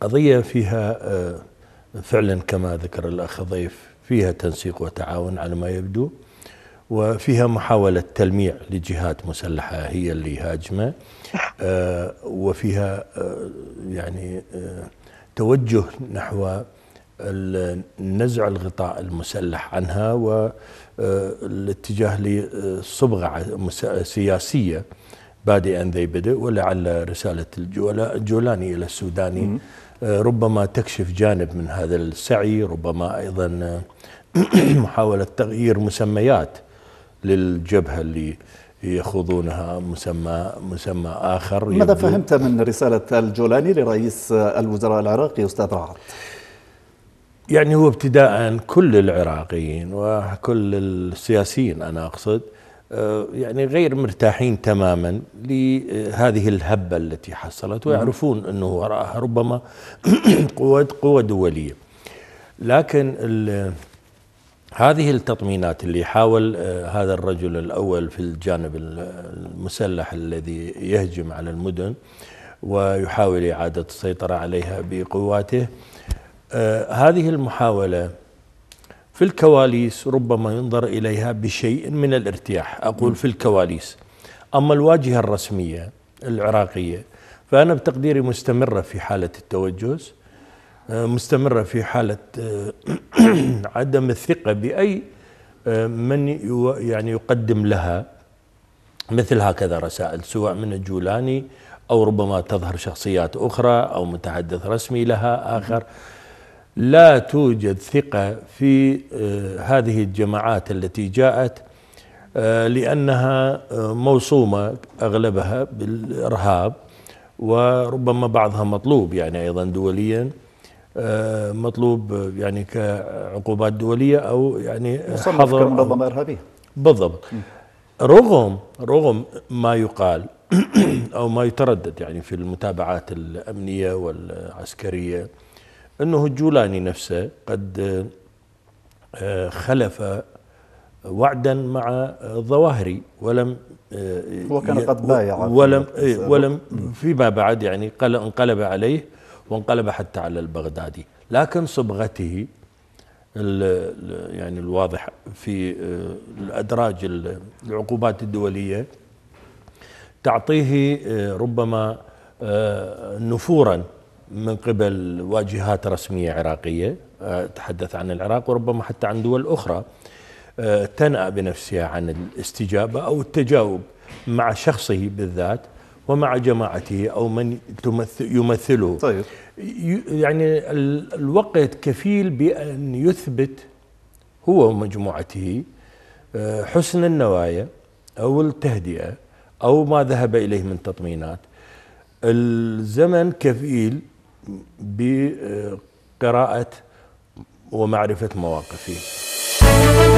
قضية فيها آه، فعلا كما ذكر الأخ ضيف فيها تنسيق وتعاون على ما يبدو وفيها محاولة تلميع لجهات مسلحة هي اللي هاجمة آه، وفيها آه، يعني توجه نحو نزع الغطاء المسلح عنها والاتجاه لصبغة سياسية بادئا ذي بدء ولعل رسالة الجولاني إلى السوداني آه، ربما تكشف جانب من هذا السعي ربما أيضا آه، محاولة تغيير مسميات للجبهة اللي يخوضونها مسمى مسمى آخر ماذا فهمت من رسالة الجولاني لرئيس الوزراء العراقي أستاذ رعد؟ يعني هو ابتداء كل العراقيين وكل السياسيين أنا أقصد آه، يعني غير مرتاحين تماما لهذه الهبة التي حصلت نعم. ويعرفون أنه وراءها ربما قوة قوة دولية لكن هذه التطمينات اللي حاول آه، هذا الرجل الأول في الجانب المسلح الذي يهجم على المدن ويحاول إعادة السيطرة عليها بقواته آه، هذه المحاولة في الكواليس ربما ينظر إليها بشيء من الارتياح أقول في الكواليس أما الواجهة الرسمية العراقية فأنا بتقديري مستمرة في حالة التوجس آه، مستمرة في حالة آه، عدم الثقة بأي آه، من يعني يقدم لها مثل هكذا رسائل سواء من الجولاني أو ربما تظهر شخصيات أخرى أو متحدث رسمي لها آخر لا توجد ثقة في آه، هذه الجماعات التي جاءت آه، لأنها آه، موصومة أغلبها بالإرهاب وربما بعضها مطلوب يعني أيضا دوليا مطلوب يعني كعقوبات دولية أو يعني حظر كمنظمة إرهابية بالضبط رغم رغم ما يقال أو ما يتردد يعني في المتابعات الأمنية والعسكرية أنه الجولاني نفسه قد آه، خلف وعدا مع الظواهري ولم آه، هو كان قد بايع ولم إيه، ولم فيما بعد يعني انقلب عليه وانقلب حتى على البغدادي لكن صبغته يعني الواضح في آه، الادراج العقوبات الدوليه تعطيه ربما نفورا من قبل واجهات رسمية عراقية آه، تحدث عن العراق وربما حتى عن دول أخرى آه، تنأى بنفسها عن الاستجابة أو التجاوب مع شخصه بالذات ومع جماعته أو من يمثله طيب. يعني الوقت كفيل بأن يثبت هو ومجموعته آه، حسن النوايا أو التهدئة أو ما ذهب إليه من تطمينات الزمن كفيل بقراءة ومعرفة مواقفه